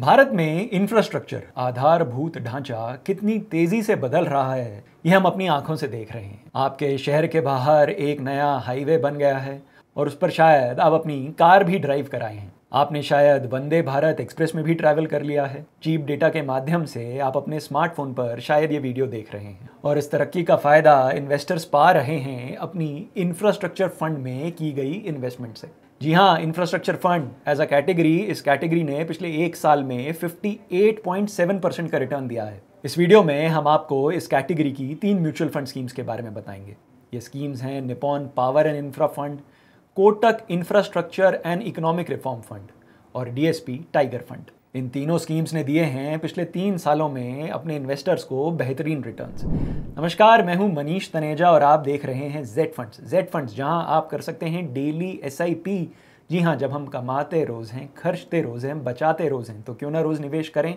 भारत में इंफ्रास्ट्रक्चर आधारभूत ढांचा कितनी तेजी से बदल रहा है यह हम अपनी आंखों से देख रहे हैं आपके शहर के बाहर एक नया हाईवे बन गया है और उस पर शायद आप अपनी कार भी ड्राइव कराए हैं आपने शायद वंदे भारत एक्सप्रेस में भी ट्रैवल कर लिया है चीप डेटा के माध्यम से आप अपने स्मार्टफोन पर शायद ये वीडियो देख रहे हैं और इस तरक्की का फ़ायदा इन्वेस्टर्स पा रहे हैं अपनी इंफ्रास्ट्रक्चर फंड में की गई इन्वेस्टमेंट से जी हाँ infrastructure fund as a category इस कैटेगरी ने पिछले एक साल में 58.7 परसेंट का रिटर्न दिया है इस वीडियो में हम आपको इस कैटेगरी की तीन म्यूचुअल फंड स्कीम्स के बारे में बताएंगे ये स्कीम्स हैं Nippon power and infra fund Kotak infrastructure and economic reform fund और डीएसपी टाइगर फंड इन तीनों स्कीम्स ने दिए हैं पिछले तीन सालों में अपने इन्वेस्टर्स को बेहतरीन रिटर्न्स नमस्कार मैं हूं मनीष तनेजा और आप देख रहे हैं जेड फंड्स जेड फंड्स जहां आप कर सकते हैं डेली एस जी हाँ जब हम कमाते रोज़ हैं खर्चते रोज़ हैं बचाते रोज़ हैं तो क्यों ना रोज़ निवेश करें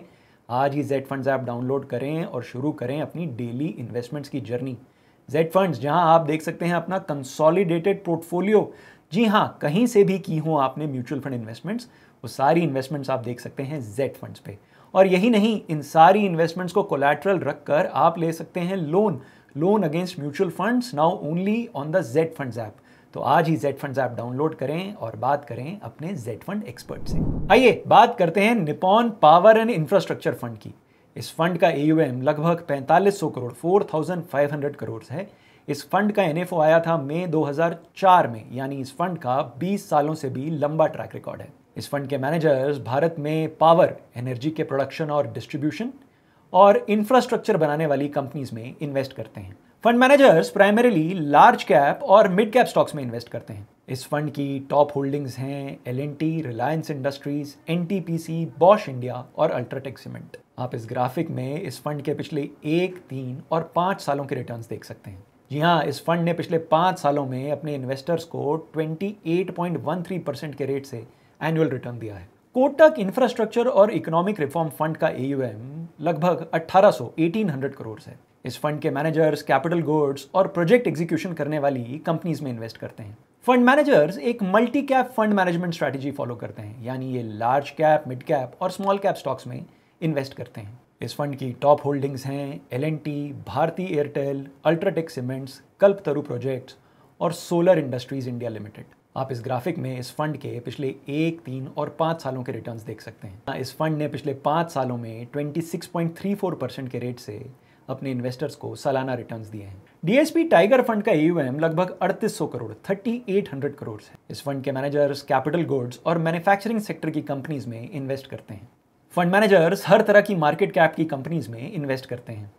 आज ही जेड फंड्स ऐप डाउनलोड करें और शुरू करें अपनी डेली इन्वेस्टमेंट्स की जर्नी जेड फंड्स जहां आप देख सकते हैं अपना कंसोलिडेटेड पोर्टफोलियो जी हाँ कहीं से भी की हो आपने म्यूचुअल फंड इन्वेस्टमेंट्स वो सारी इन्वेस्टमेंट्स आप देख सकते हैं जेड फंड्स पे और यही नहीं इन सारी इन्वेस्टमेंट्स को कोलेट्रल रख कर आप ले सकते हैं loan loan against mutual funds now only on the Z funds app तो आज ही जेड फंड ऐप डाउनलोड करें और बात करें अपने जेड फंड एक्सपर्ट से आइए बात करते हैं Nippon power and infrastructure fund की इस फंड का एयूएम लगभग 4500 करोड़ 4500 करोड़ है इस फंड का एनएफओ आया था मई 2004 में यानी इस फंड का 20 सालों से भी लंबा ट्रैक रिकॉर्ड है इस फंड के मैनेजर्स भारत में पावर एनर्जी के प्रोडक्शन और डिस्ट्रीब्यूशन और इंफ्रास्ट्रक्चर बनाने वाली कंपनीज में इन्वेस्ट करते हैं fund managers primarily large cap और मिड कैप स्टॉक्स में इन्वेस्ट करते हैं इस फंड की टॉप होल्डिंग्स हैं L Reliance Industries N Bosch India और अल्ट्राटेक सीमेंट आप इस ग्राफिक में इस फंड के पिछले एक तीन और पाँच सालों के रिटर्न देख सकते हैं जी हाँ इस फंड ने पिछले पाँच सालों में अपने इन्वेस्टर्स को 28.13 परसेंट के रेट से एनुअल रिटर्न दिया है कोटक इंफ्रास्ट्रक्चर और इकोनॉमिक रिफॉर्म फंड का एयूएम लगभग 1800 1800 करोड़ है इस फंड के मैनेजर्स कैपिटल गुड्स और प्रोजेक्ट एग्जीक्यूशन करने वाली कंपनीज में इन्वेस्ट करते हैं फंड मैनेजर्स एक multi cap fund management strategy follow करते हैं यानी ये लार्ज कैप मिड कैप और स्मॉल कैप स्टॉक्स में इन्वेस्ट करते हैं इस फंड की टॉप होल्डिंग्स हैं L Bharti Airtel UltraTech cements कल्पतरु projects और सोलर इंडस्ट्रीज इंडिया लिमिटेड आप इस ग्राफिक में इस फंड के पिछले एक तीन और पाँच सालों के रिटर्न्स देख सकते हैं हाँ, इस फंड ने पिछले पाँच सालों में 26.34 परसेंट के रेट से अपने इन्वेस्टर्स को सालाना रिटर्न्स दिए हैं डीएसपी टाइगर फंड का ईयूएम लगभग 3800 करोड़ 3800 करोड़ है इस फंड के मैनेजर्स कैपिटल गुड्स और मैन्युफैक्चरिंग सेक्टर की कंपनीज में इन्वेस्ट करते हैं फंड मैनेजर्स हर तरह की मार्केट कैप की कंपनीज में इन्वेस्ट करते हैं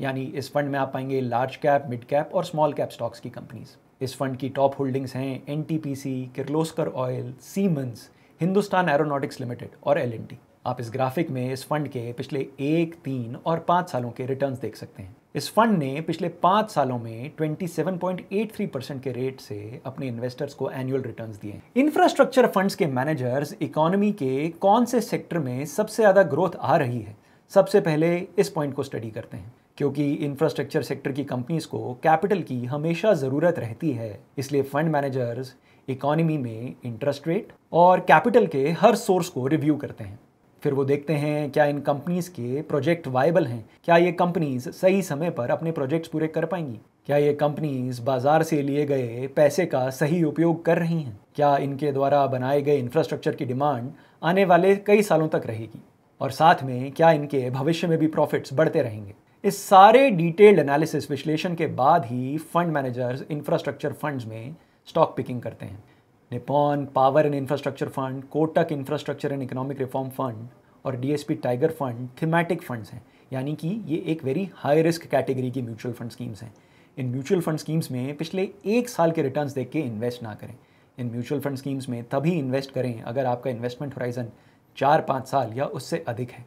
यानी इस फंड में आप पाएंगे लार्ज कैप मिड कैप और स्मॉल कैप स्टॉक्स की कंपनीज़ इस फंड की टॉप होल्डिंग्स हैं N Kirloskar oil Siemens Hindustan Aeronautics limited और एल आप इस ग्राफिक में इस फंड के पिछले एक तीन और पाँच सालों के रिटर्न देख सकते हैं इस फंड ने पिछले पाँच सालों में 27.83 परसेंट के रेट से अपने इन्वेस्टर्स को एनुअल रिटर्न्स दिए इंफ्रास्ट्रक्चर फंड्स के मैनेजर्स इकोनॉमी के कौन से सेक्टर में सबसे ज़्यादा ग्रोथ आ रही है सबसे पहले इस पॉइंट को स्टडी करते हैं क्योंकि इंफ्रास्ट्रक्चर सेक्टर की कंपनीज को कैपिटल की हमेशा ज़रूरत रहती है इसलिए फंड मैनेजर्स इकोनॉमी में इंटरेस्ट रेट और कैपिटल के हर सोर्स को रिव्यू करते हैं फिर वो देखते हैं क्या इन कंपनीज के प्रोजेक्ट वायबल हैं क्या ये कंपनीज सही समय पर अपने प्रोजेक्ट्स पूरे कर पाएंगी क्या ये कंपनीज बाजार से लिए गए पैसे का सही उपयोग कर रही हैं क्या इनके द्वारा बनाए गए इंफ्रास्ट्रक्चर की डिमांड आने वाले कई सालों तक रहेगी और साथ में क्या इनके भविष्य में भी प्रॉफिट्स बढ़ते रहेंगे इस सारे डिटेल्ड एनालिसिस विश्लेषण के बाद ही फंड मैनेजर्स इंफ्रास्ट्रक्चर फंड्स में स्टॉक पिकिंग करते हैं Nippon power and infrastructure fund Kotak infrastructure and economic reform fund और DSP tiger fund thematic funds हैं यानी कि ये एक वेरी हाई रिस्क कैटेगरी की म्यूचुअल फंड स्कीम्स हैं इन म्यूचुअल फंड स्कीम्स में पिछले एक साल के रिटर्न्स देख के इन्वेस्ट ना करें इन म्यूचुअल फंड स्कीम्स में तभी इन्वेस्ट करें अगर आपका इन्वेस्टमेंट होराइजन चार पाँच साल या उससे अधिक है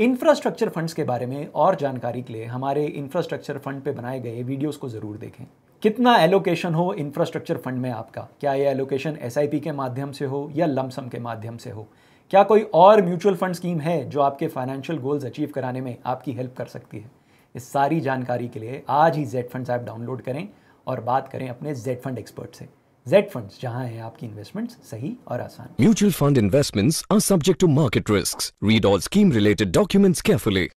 इंफ्रास्ट्रक्चर फंड्स के बारे में और जानकारी के लिए हमारे इंफ्रास्ट्रक्चर फंड पे बनाए गए वीडियोस को ज़रूर देखें कितना एलोकेशन हो इंफ्रास्ट्रक्चर फंड में आपका क्या यह एलोकेशन एस के माध्यम से हो या लमसम के माध्यम से हो क्या कोई और म्यूचुअल फंड स्कीम है जो आपके फाइनेंशियल गोल्स अचीव कराने में आपकी हेल्प कर सकती है इस सारी जानकारी के लिए आज ही जेड फंड्स ऐप डाउनलोड करें और बात करें अपने जेड फंड एक्सपर्ट से जेड फंड जहाँ है आपकी इन्वेस्टमेंट्स सही और आसान mutual fund investments are subject to market risk read all scheme related documents carefully